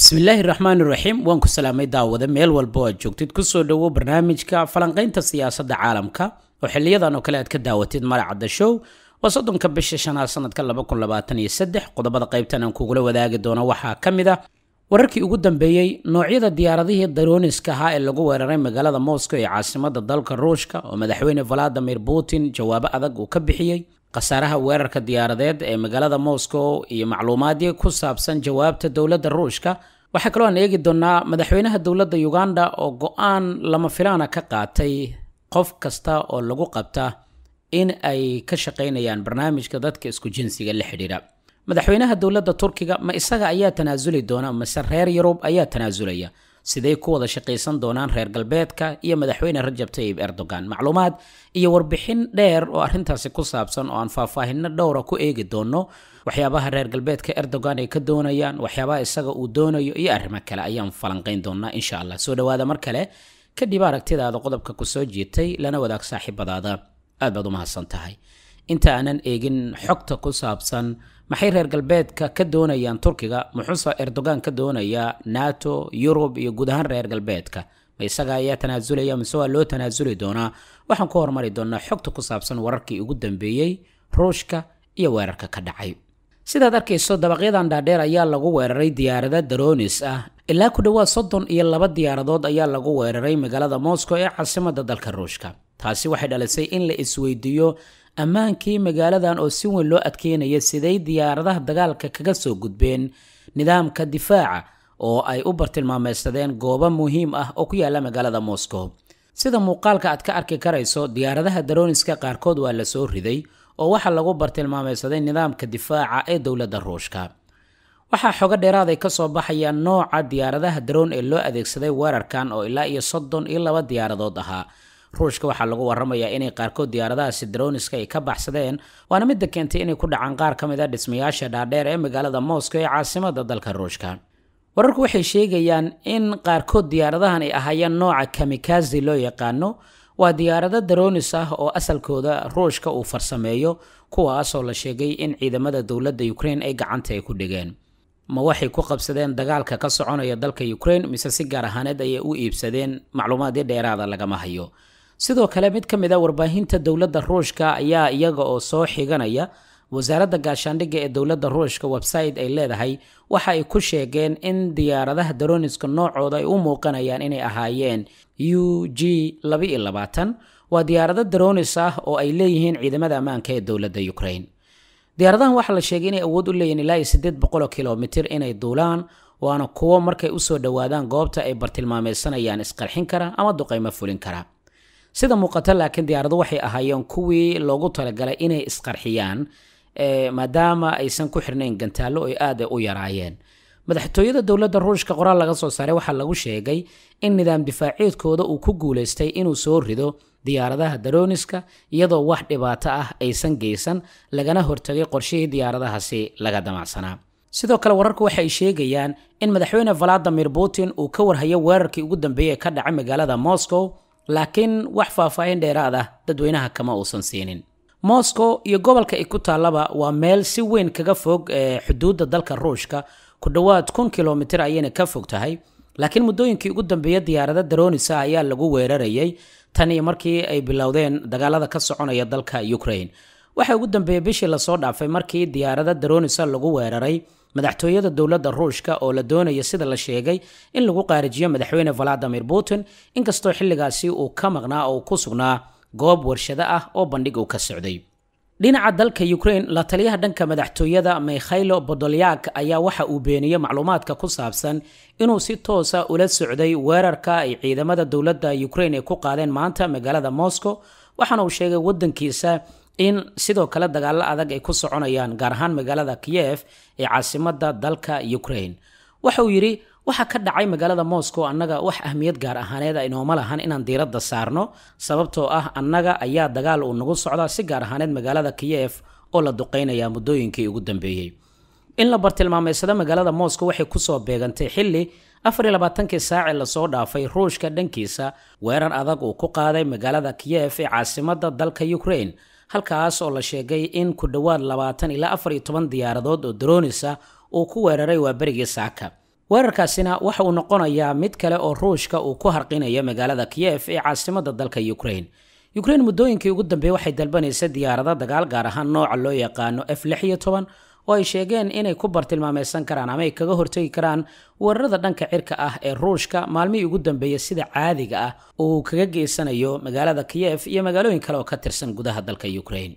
bismillaahi raxmaani iraxiim waan ku salaamay daawada meel walba oo aad joogtid kusoo dhowow barnaamijka falanqaynta siyaasadda caalamka oo xiliyadan oo kale aad ka daawatid maracadda show waa soddonka bisha shanaad sanadka qodobada qaybtan aan kugula wadaagi doono waxaa ka mid ah wararkii ugu dambeeyey noocyada diyaaradihii darooniska ahaa ee lagu weeraray magaalada moscow ee caasimada dalka ruushka oo madaxweyne valadimir putin jawaabo adag uu ka bixiyey khasaaraha weerarka diyaaradeed ee magaalada moscow iyo macluumaadii ku saabsan jawaabta dowladda ruushka waxaa kaloo aan eegi doonaa madaxweynaha dowladda uganda oo go-aan lama filaana ka qaatay qof kasta oo lagu qabta in ay ka shaqaynayaan barnaamijka dadka isku jinsiga la xidhiidha madaxweynaha dowladda turkiga ma isaga ayaa tanaasuli doona mase reer yurub ayaa tanaasulaya siday ku wada shaqaysan doonaan reer galbeedka iyo madaxweyne rajab tayib erdogan macluumaad iyo warbixin dheer oo arrintaasi ku saabsan oo aan faahfaahinno dhowra ah ku eegi doonno waxyaabaha reer galbeedka erdogan ay ka doonayaan waxyaabaha isaga uu doonayo iyo arrimo kale ayaan falanqayn doonaa insha allah soo dhowaada mar kale kadhib aragtidaada qodobka ku soo jiirtay lana wadaag saaxiibadaada aad baad u mahadsan tahay inta aanan eegin xogta ku saabsan maxay reer galbeedka ka doonayaan turkiga muxuuse erdogan ka doonaya nato yurub iyo guud ahaan reer galbeedka ma isaga ayaa tanaasulaya mise waa loo tanaasuli doonaa waxaan ku hormari doonaa xogta ku saabsan wararkii ugu dambeeyey ruushka iyo weerarka ka dhacay sidaad arkayso dabaqyadan dhaadheer ayaa lagu weeraray diyaarada daronis ah ilaa ku dhawaad soddon iyo laba diyaaradood ayaa lagu weeraray magaalada moscow ee caasimada dalka ruushka taasi waxay dhalisay in la isweydiiyo ammaankii magaaladan oo si weyn loo adkeynaya siday diyaaradaha dagaalka kaga soo gudbeen nidaamka difaaca oo ay u bartilmaameysadeen goobo muhiim ah oo ku yaalla magaalada moscow sida muuqaalka aad ka arki karayso diyaaradaha daroniska qaarkood waa la soo riday oo waxaa lagu bartilmaameysaday nidaamka difaaca ee dowladda ruushka waxaa xoga dheeraaday ka soo baxayaa nooca diyaaradaha daroon ee loo adeegsaday weerarkan oo ilaa iyo soddon iyo laba diyaaradood ahaa ruushka waxaa lagu waramayaa inay qaarkood diyaaradahaasi daroniska ay ka baxsadeen waana midda keentay inay ku dhacaan qaar ka mid a ah dhismayaasha dhaadheer ee magaalada moscow ee caasimada dalka ruushka wararku waxay sheegayaan in qaarkood diyaaradahan ay ahaayeen nooca kamikazi loo yaqaano waa diyaarado daronis ah oo asalkooda ruushka uu farsameeyo kuwaasoo la sheegay in ciidamada dowladda ukrain ay gacanta ay ku dhigeen ma waxay ku qabsadeen dagaalka ka soconaya dalka ukrain mise si gaar ahaaneed ayay u iibsadeen macluumaadii dheeraada lagama hayo sidoo kale mid ka mid a ah warbaahinta dowladda ruushka ayaa iyaga oo soo xiganaya wasaaradda gaashaandhigga ee dowladda ruushka website ay leedahay waxa ay ku sheegeen in diyaaradaha daroniska noocooda ay u muuqanayaan inay ahaayeen u g waa diyaarado daronis ah oo ay leeyihiin ciidamada ammaanka ee dowladda ukrain diyaaradahan waxaa la sheegay inay awood u leeyihiin ilaa iyo kilomitir inay duulaan waana kuwo markay usoo dhowaadaan goobta ay bartilmaameysanayaan isqarxin kara ama duqaymo fulin kara sida muuqata laakiin diyaaradu waxay ahaayeen kuwii loogu talagalay inay isqarxiyaan eh, maadaama aysan ku xirnayn gantaallo ay aada u yaraayeen madaxtooyada dowladda ruushka qoraal laga soo saaray waxaa lagu sheegay in nidaam difaaceedkooda uu ku guulaystay inuu soo rido diyaaradaha daroniska iyadoo wax dhibaato ah aysan geysan lagana hortagay qorshihii diyaaradahaasi laga damacsanaa sidoo kale wararku waxa sheegayaan in madaxweyne valadimir putin uu ka warhayo weerarkii ugu dambeeyey ka dhaca magaalada moscow laakiin wax faahfaahin dheeraad ah dadweynaha kama uusan siinin moscow iyo gobolka ay ku taallaba waa meel si weyn kaga fog ee eh, xuduudda dalka ruushka ku dhowaad kun kilomitir ayayna ka fog tahay laakiin muddooyinkii ugu dambeeya diyaarada daroonisa ayaa lagu weerarayay tan iyo markii ay bilowdeen dagaalada ka soconaya dalka ukrain waxa ugu dambeeya bishii lasoo dhaafay markii diyaarada daroonisa lagu weeraray madaxtooyada dowladda ruushka oo la doonaya sida la sheegay in lagu qaarijiyo madaxweyne valadimir putin inkastoo xilligaasi uu ka maqnaa oo ku sugnaa goob warshado ah oo bandhig uu ka socday dhinaca dalka ukraine la taliyaha dhanka madaxtooyada mikhailo bodolyak ayaa waxa uu beeniyey macluumaadka ku saabsan inuu si toosa ah ula socday weerarka ay ciidamada dowladda ukraine ay ku qaadeen maanta magaalada moscow waxaana uu sheegay waddankiisa in sidoo kale dagaallo adag ay ku soconayaan gaar ahaan magaalada kiyev ee caasimadda dalka ukrain waxa uu yidhi waxaa ka dhacay magaalada moscow annaga wax ahmiyad gaar ahaaneed inooma lahan inaan diiradda saarno sababtoo ah annaga ayaa dagaal uu nagu socdaa si gaar ahaaneed magaalada kiyev oo la duqaynayaa muddooyinkii ugu dambeeyey in la bartilmaameysado magaalada moscow waxay kusoo beegantay xilli afarlabaatankii saacee lasoo dhaafay ruushka dhankiisa weerar adag uu ku qaaday magaalada kiyev ee caasimadda dalka ukrain halkaas oo la sheegay in ku dhowaad labaatan ilaa afar iyo toban diyaaradood oo daroonisa uu ku weeraray waaberigii saaka weerarkaasina waxa uu noqonayaa mid kale oo ruushka uu ku harqinayo magaalada kiyef ee caasimadda dalka ukrain ukrain muddooyinkii ugu dambeeyey waxay dalbanaysay diyaarado dagaal gaar ahaan nooca loo yaqaano f lix iyo toban oo ay sheegeen inay ku bartilmaameysan karaan ama ay kaga hortegi karaan weerarada dhanka cirka ah ee ruushka maalmihii ugu dambeeya sida caadiga ah uu kaga geysanayo magaalada kiyef iyo magaalooyin kale oo ka tirsan gudaha dalka ukrain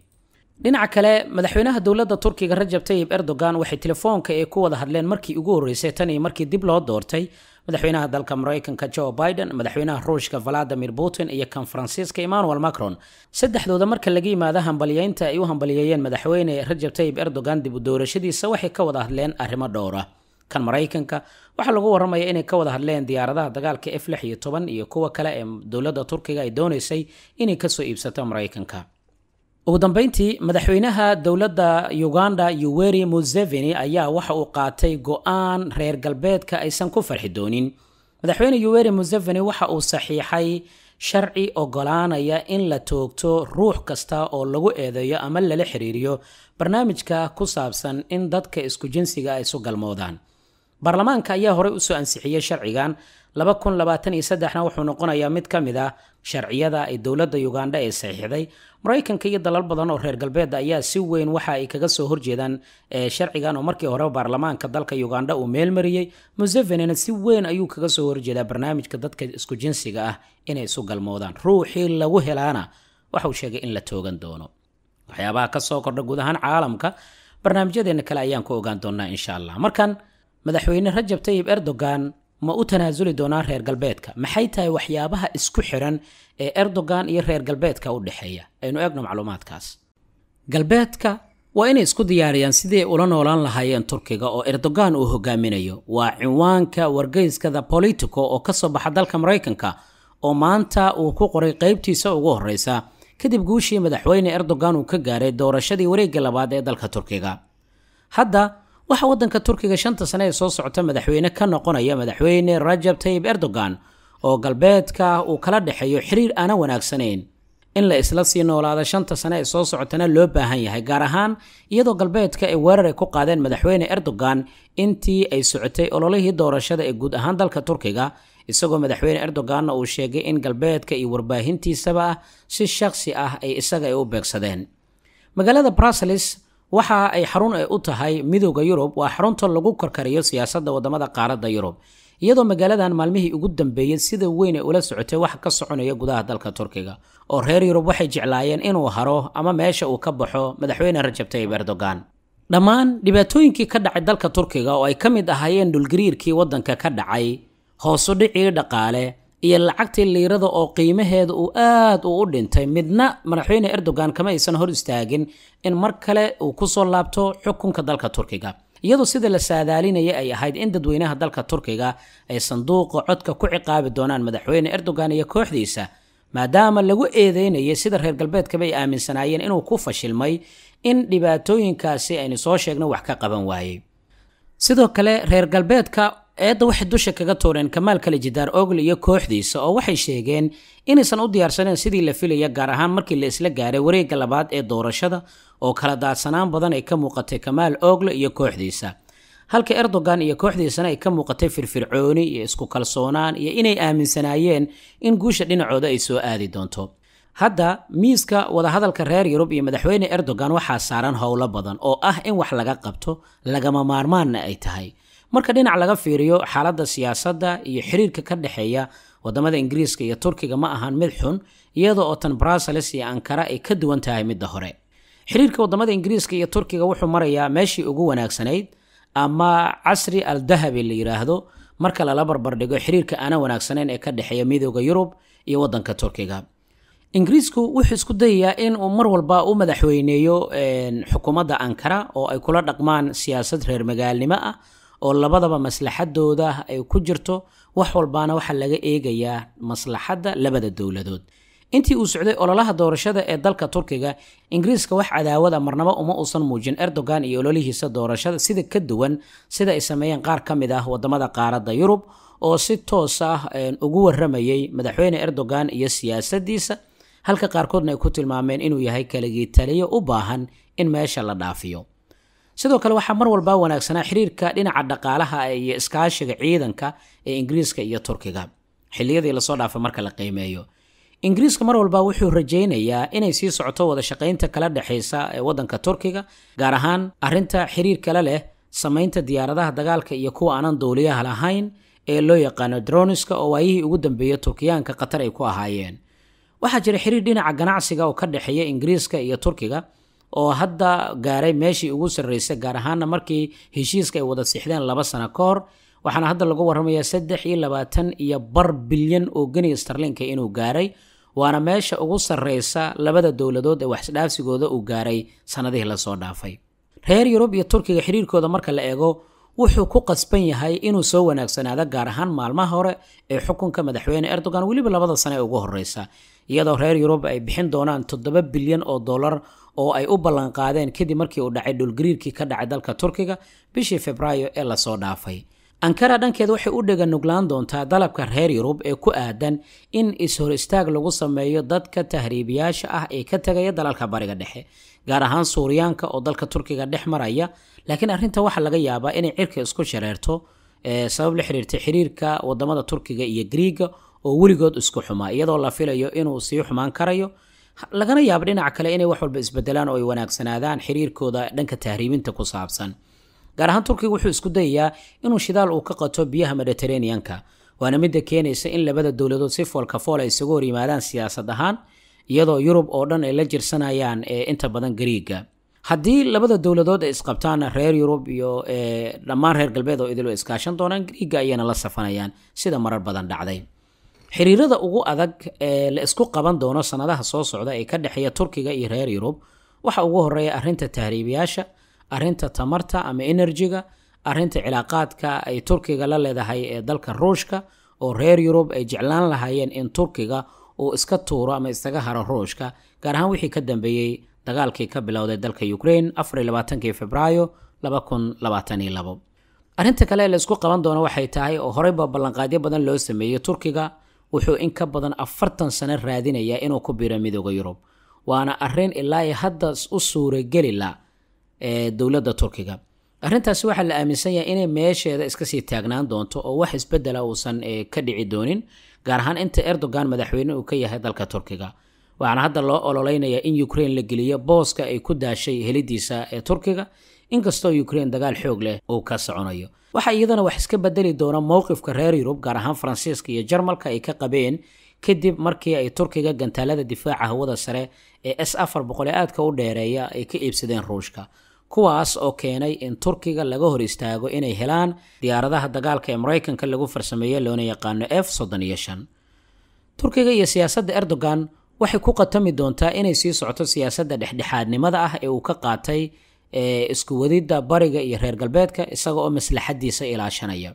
dhinaca kale madaxweynaha dowladda turkiga rajab tayib erdogan waxay telefoonka ee ku wada hadleen markii ugu horreysay tan iyo markii dib loo doortay madaxweynaha dalka maraykanka joe biden madaxweynaha ruushka valadimir putin iyo kan faransiiska emmanuel macron saddexdooda marka laga yimaado hambalyeynta ay u hambalyeeyeen madaxweyne rajab tayib erdogan dib u doorashadiisa waxay ka wada hadleen arrimo dhowra kan maraykanka waxaa lagu waramayaa inay ka wada hadleen diyaaradaha dagaalka f lix iyo toban iyo kuwa kale ee dowladda turkiga ay doonaysay inay kasoo iibsato maraykanka ugu dambeyntii madaxweynaha dowladda uganda yuweri museveni ayaa waxa uu qaatay go'aan reer galbeedka aysan ku farxi doonin madaxweyne yuweri museveni waxa uu saxiixay sharci ogolaanaya in la toogto ruux kasta oo lagu eedeeyo ama lala xiriiriyo barnaamijka ku saabsan in dadka isku jinsiga ay isu galmoodaan baarlamaanka ayaa horey usoo ansixiyey sharcigan wuxuu noqonayaa mid ka mid ah sharciyada ay dowladda uganda ee saxiixday maraykanka iyo dalal badan oo reer galbeeda ayaa si weyn waxa ay kaga soo horjeedaan eh, sharcigan oo markii hore baarlamaanka dalka uganda uu meelmariyey musevenina si weyn ayuu kaga soo horjeedaa barnaamijka dadka isku jinsiga ah inay isu galmoodaan ruuxii lagu helaana waxauu sheegay in la toogan doono waxyaabaha kasoo kordha guud ahaan caalamka barnaamijyadeenna kale ayaan ku ogaan doonaa insha allah markan madaxweyne rajab tayib erdogan ma u tanaasuli doonaan reer galbeedka maxay tahay waxyaabaha isku xiran ee erdogan iyo reer galbeedka u dhexeeya aynu eegno macluumaadkaas galbeedka waa inay isku diyaariyaan sidii ula noolaan lahaayeen turkiga oo erdogan uu hogaaminayo waa cinwaanka wargeyskada bolitico oo ka soo baxa dalka maraykanka oo maanta uu ku qoray qaybtiisa ugu horreysa kadib guushii madaxweyne erdogan uu ka gaaray doorashadii wareegga labaad ee dalka turkiga hadda waxaa waddanka turkiga shanta sane ee soo socota madaxweyne ka noqonaya madaxweyne rajab tayib erdogan oo galbeedka uu kala dhexeeyo xiriir aana wanaagsanayn in la isla sii noolaada shanta sane ee soo socotana loo baahan yahay gaar ahaan iyadoo galbeedka ay weerar ay ku qaadeen madaxweyne erdogan intii ay socotay ololihii doorashada ee guud ahaan dalka turkiga isagoo madaxweyne erdoganna uu sheegay in galbeedka iyo warbaahintiisaba ah si shakhsi ah ay isaga ay u beegsadeen magaalada bruseles waxa ay xarun ay u tahay midooda yurub waa xarunta lagu karkariyo siyaasadda wadamada qaaradda yurub iyadoo magaaladan maalmihii ugu dambeeyey sida weyn ay ula socotay wax ka soconaya gudaha dalka turkiga oo reer yurub waxay jeclaayeen inuu haro ama meesha uu ka baxo madaxweyne rajab tayib erdogan dhammaan dhibaatooyinkii ka dhacay dalka turkiga oo ay ka mid ahaayeen dhulgariirkii waddanka ka dhacay hoosudhicii dhaqaale iyo lacagtii liirada oo qiimaheeda uu aad u u dhintay midna madaxweyne erdogan kama aysan hor istaagin in mar kale uu kusoo laabto xukunka dalka turkiga iyadoo sida la saadaalinaya ay ahayd in dadweynaha dalka turkiga ay sanduuqa codka ku ciqaabi doonaan madaxweyne erdogan iyo kooxdiisa maadaama lagu eedeynayay sida reer galbeedkaba ay aaminsanaayeen inuu ku fashilmay in dhibaatooyinkaasi aynu soo sheegna wax ka qaban waayey sidoo kale reer galbeedka eedda waxay dusha kaga tuureen kamaal kale jidaar ogle iyo kooxdiisa oo waxay sheegeen inaysan u diyaarsaneen sidii la filaya gaar ahaan markii la isla gaaray wareegga labaad ee doorashada oo kala daadsanaan badan ay ka muuqatay kamaal ogle iyo kooxdiisa halka erdogan iyo kooxdiisana ay ka muuqatay firfircooni iyo isku kalsoonaan iyo inay aaminsanaayeen in guusha dhinacooda ay soo aadi doonto hadda miiska wadahadalka reer yurub iyo madaxweyne erdogan waxaa saaran howlo badan oo ah in wax laga qabto lagama maarmaanna ay tahay marka dhinac laga fiiriyo xaaladda siyaasadda iyo xiriirka ka dhexeeya wadamada ingiriiska iyo turkiga ma ahan mid xun iyada oo tan brussels iyo ankara ay ka duwan tahay midda hore xiriirka wadamada ingiriiska iyo turkiga wuxuu marayaa meeshii ugu wanaagsanayd ama casri al dahabi la yidhaahdo marka lala barbardhigo xiriirka aanan wanaagsanayn ee ka dhexeeya midooda yurub iyo wadanka turkiga ingiriisku wuxuu isku dayayaa in uu mar walba u madaxweyneeyo xukuumadda ankara oo ay kula dhaqmaan siyaasad reer magaalnimo ah oo labadaba maslaxadooda ay ku jirto wax walbaana waxaa laga eegayaa maslaxadda labada dowladood intii uu socday ololaha doorashada ee dalka turkiga ingiriiska wax cadaawada marnaba uma uusan muujin erdogan iyo ololihiisa doorashada sida ka duwan sida ay sameeyeen qaar ka mid ah wadamada qaaradda yurub oo si toos ah ugu waramayay madaxweyne erdogan iyo siyaasadiisa halka qaarkoodna ay ku tilmaameen inuu yahay kaligii taliyo u baahan in meesha la dhaafiyo sidoo kale waxaa mar walbaa wanaagsanaa xiriirka dhinaca dhaqaalaha iyo iskaashiga ciidanka ee ingiriiska iyo turkiga xiliyadii lasoo dhaafay marka la qiimeeyo ingiriiska mar walba wuxuu rajaynayaa inay sii socoto wada kala dhexaysa ee wadanka turkiga gaar ahaan arinta xiriir kale leh samaynta diyaaradaha dagaalka iyo kuwa aanan duuliyaha lahayn ee loo yaqaano droniska oo waayihii ugu dambeeya turkiyaanka qatar ay ku ahaayeen waxaa jira xiriir dhinaca ganacsiga oo ka dhexeeya ingiriiska iyo turkiga oo hadda gaaray meeshii ugu sarreysay gaar ahaana markii heshiiska ay wada sixdeen laba sano ka hor waxaana hadda lagu warramayaa saddex iyo labaatan iyo bar bilyan oo geniga starlinka inuu gaaray waana meesha ugu sarreysa labada dowladood ee waxsdhaafsigooda uu gaaray sannadihii lasoo dhaafay reer yurub iyo turkiga xiriirkooda marka la eego wuxuu ku qasban yahay inuu soo wanaagsanaado gaar ahaan maalmaha hore ee xukunka madaxweyne erdogan weliba labada sane ee ugu horreysa iyadoo reer yurub ay bixin doonaan toddoba bilyan oo dollar oo ay u ballanqaadeen kadib markii uu dhacay dhulgariirkii ka dhacay dalka turkiga bishii februaayo ee lasoo dhaafay ankara dhankeed waxay u dhega nuglaan doontaa dalabka reer yurub ee ku aadan in is istaag lagu sameeyo dadka tahriibiyaasha ah ee ka tegaya dalalka bariga dhexe gaar ahaan suuriyaanka oo dalka turkiga dhex maraya laakiin arrinta waxaa laga yaabaa inay cirka isku shareerto sabab la xiriirta xiriirka wadamada turkiga iyo griiga oo weligood isku xumaa iyadoo la filayo inuu sii xumaan karayo lagana yaabo dhinac kale inay wax walba isbedelaan oo ay wanaagsanaadaan xiriirkooda dhanka tahriibinta ku saabsan gaar ahaan turkiga wuxuu isku dayayaa inuu shidaal uu ka qato biyaha mediterraneanka waana midda keenaysa in labada dowladood si foolkafool ay isagu hor yimaadaan siyaasad ahaan iyadoo yurub oo dhan ay la jirsanayaan ee inta badan gariiga haddii labada dowladood ay isqabtaanna reer yurub iyo dhammaan reer galbeed oo idil iskaashan doonaan gariiga ayayna la safanayaan sida marar badan dhacday xiriirada ugu adag ee la isku qaban doono sannadaha soo socda ee ka dhexeeya turkiga iyo reer yurub waxa ugu horeeya arrinta tahriibayaasha arrinta tamarta ama enerjiga arrinta cilaaqaadka ay turkiga la leedahay ee dalka ruushka oo reer yurub ay jeclaan lahaayeen in turkiga uu iska tuuro ama isaga haro ruushka gaar ahaan wixii ka dambeeyey dagaalkii ka bilowday dalka ukraine afarlabaatanki februaayo akunaaaaarrinta kale ee la isku qaban doono waxay tahay oo horeyba ballanqaadyo badan loo sameeyey turkiga wuxuu in ka badan afartan sano raadinayaa inuu ku biiro midooda yurub waana arin ilaa hadda u suurageli suuragelila dowlada turkiga arintaasi waxaa la aaminsan yahay inay meesheeda iskasii taagnaan doonto oo wax isbedela uusan ka dhici doonin gaar ahaan inta erdogan madaxweyne uu ka yahay dalka turkiga waxaana hadda loo ololeynayaa in ukraine la geliyo booska ay ku daashay helidiisa ee turkiga inkastoo ukrain dagaal xoog leh uu ka soconayo waxaa iyadana wax iska bedeli doona mowqifka reer yurub gaar ahaan faransiiska iyo jarmalka ay ka qabeen kadib markii ay turkiga gantaalada difaaca hawada sare ee s afar boqole aadka u dheereeya ay ka iibsadeen ruushka kuwaas oo keenay in turkiga laga hor istaago inay helaan diyaaradaha dagaalka ee maraykanka lagu farsameeye loona yaqaano f soddon iyo shan turkiga iyo siyaasadda erdogan waxay ku qatami doontaa inay sii socoto siyaasadda dhexdhexaadnimada ah ee uu ka qaatay isku wadidda bariga iyo reer galbeedka isaga oo maslaxadiisa ilaashanaya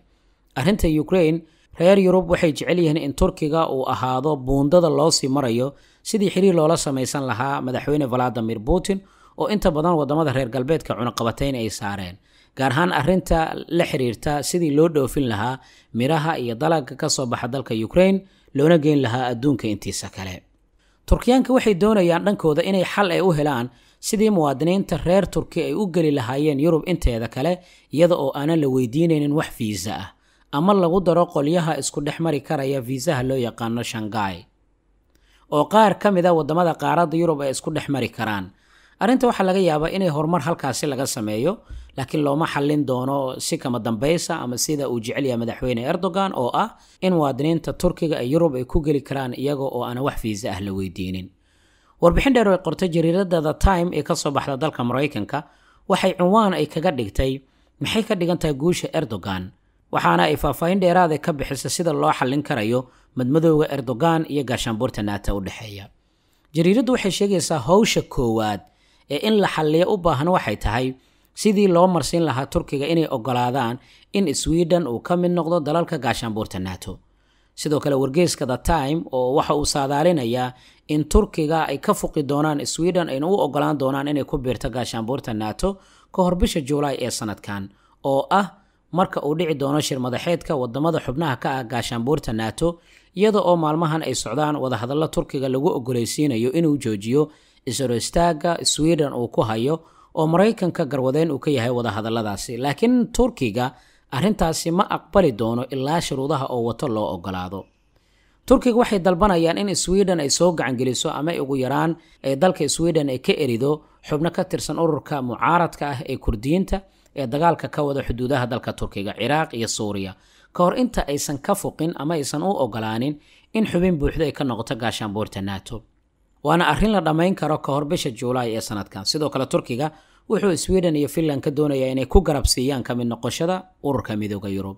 arrinta ukraine reer yurub waxay jecel yihiin in turkiga uu ahaado buundada loosii marayo sidii xiriir loola samaysan lahaa madaxweyne valadimir putin oo inta badan waddamada reer galbeedka cunaqabateyn ay saareen gaar ahaan arrinta la xiriirta sidii loo dhoofin lahaa miraha iyo dalagga ka soo baxa dalka ukraine loona geyn lahaa adduunka intiisa kale turkiyaanka waxay doonayaan dhankooda inay xal ay u helaan sidii muwaadiniinta reer turki ay u geli lahaayeen yurub inteeda kale iyada oo aanan la weydiinaynin wax fiisa ah ama lagu daro qolyaha isku dhex mari karaya fiisaha loo yaqaano shangai oo qaar ka mid a ah waddamada qaaradda yurub ay isku dhex mari karaan arrinta waxaa laga yaabaa inay horumar halkaasi laga sameeyo laakiin looma xallin doono si kama dambaysa ama sida uu jecel yahay madaxweyne erdogan oo ah in muwaadiniinta turkiga ee yurub ay ku geli karaan iyaga oo aanan wax fiisa ah la weydiinin warbixin dheer ay qortay jariiradda the time ee kasoo baxda dalka maraykanka waxay cunwaan ay kaga dhigtay maxay ka dhigan guusha erdogan waxaana ay faahfaahin dheeraada ah ka bixisa sida loo xallin karayo madmadowga erdogan iyo gaashaanbuurta naata u dhexeeya jariiraddu waxay sheegaysaa howsha koowaad ee in la xalliyo u baahan waxay tahay sidii loo marsiin lahaa turkiga inay ogolaadaan in sweden uu ka mid noqdo dalalka gaashaanbuurta nato sidoo kale wargeyska the time oo waxa uu saadaalinayaa in turkiga ay ka fuqi doonaan sweden ayna u ogolaan doonaan inay ku biirto gaashaanbuurta naato ka hor bisha juulaay ee sanadkan oo ah marka uu dhici doono shir madaxeedka wadamada xubnaha ka ah gaashaanbuurta naato iyada oo maalmahan ay socdaan wadahadalla turkiga lagu ogolaysiinayo inuu joojiyo isaro swiden uu ku hayo oo maraykanka garwadeyn uu ka yahay wadahadaladaasi laakiin turkiga arrintaasi ma aqbali doono ilaa shuruudaha oo wato loo ogolaado turkiga waxay dalbanayaan in sweden ay soo gacangeliso ama ugu yaraan ee dalka swiden ay ka erido xubno ka tirsan ururka mucaaradka ah ee kurdiyiinta ee dagaalka ka wada xuduudaha dalka turkiga ciraaq iyo suuriya ka hor inta aysan ka fuqin ama aysan u ogolaanin in xubin buuxda ay ka noqoto gaashaanbuurta nato waana arrin la dhammayn karo ka hor bisha juulaay ee sanadkan sidoo kale turkiga wuxuu sweden iyo finland ka doonayaa inay ku garab siiyaan ka mid noqoshada ururka midooda yurub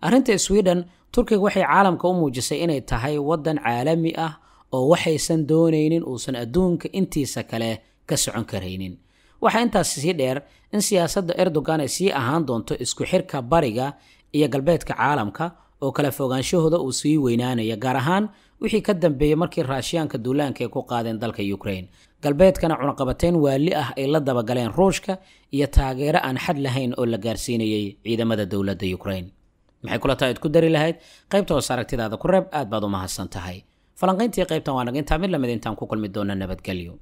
arrinta sweden turkiga waxay caalamka u muujisay inay tahay waddan caalami ah oo waxaysan doonaynin uusan adduunka intiisa kale ka socon karaynin waxaa intaas sii dheer in siyaasadda erdogan ay sii ahaan doonto isku xirka bariga iyo galbeedka caalamka oo kala fogaanshahooda uu sii weynaanaya gaar ahaan wixii ka dambeeyey markii raashiyaanka duulaanka ay ku qaadeen dalka yukrain galbeedkana cunaqabateyn waali ah ay la dabagaleen ruushka iyo taageero aan xad lahayn oo la gaarsiinayay ciidamada dowladda yukrain maxay kula tahay ad ku dari lahayd qaybta hoos aragtidaada ku reeb aad baad u mahadsan tahay falanqayntii qaybtan waan naga intaa mid lamid intaan ku kulmi doona nabadgelyo